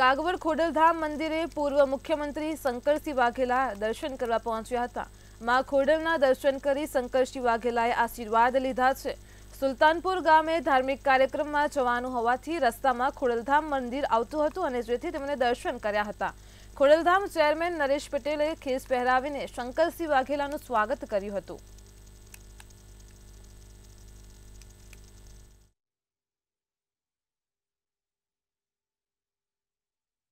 કાગવડ ખોડલધામ મંદિરે પૂર્વ મુખ્યમંત્રી શંકરસિંહ વાઘેલા દર્શન કરવા પહોંચ્યા હતા માં ખોડલના દર્શન કરી શંકરસિંહ વાઘેલાએ આશીર્વાદ લીધા છે સુલતાનપુર ગામે ધાર્મિક કાર્યક્રમમાં જવાનું હોવાથી રસ્તામાં ખોડલધામ મંદિર આવતું હતું અને જેથી તેમણે દર્શન કર્યા હતા ખોડલધામ ચેરમેન નરેશ પટેલે ખેસ પહેરાવીને શંકરસિંહ વાઘેલાનું સ્વાગત કર્યું હતું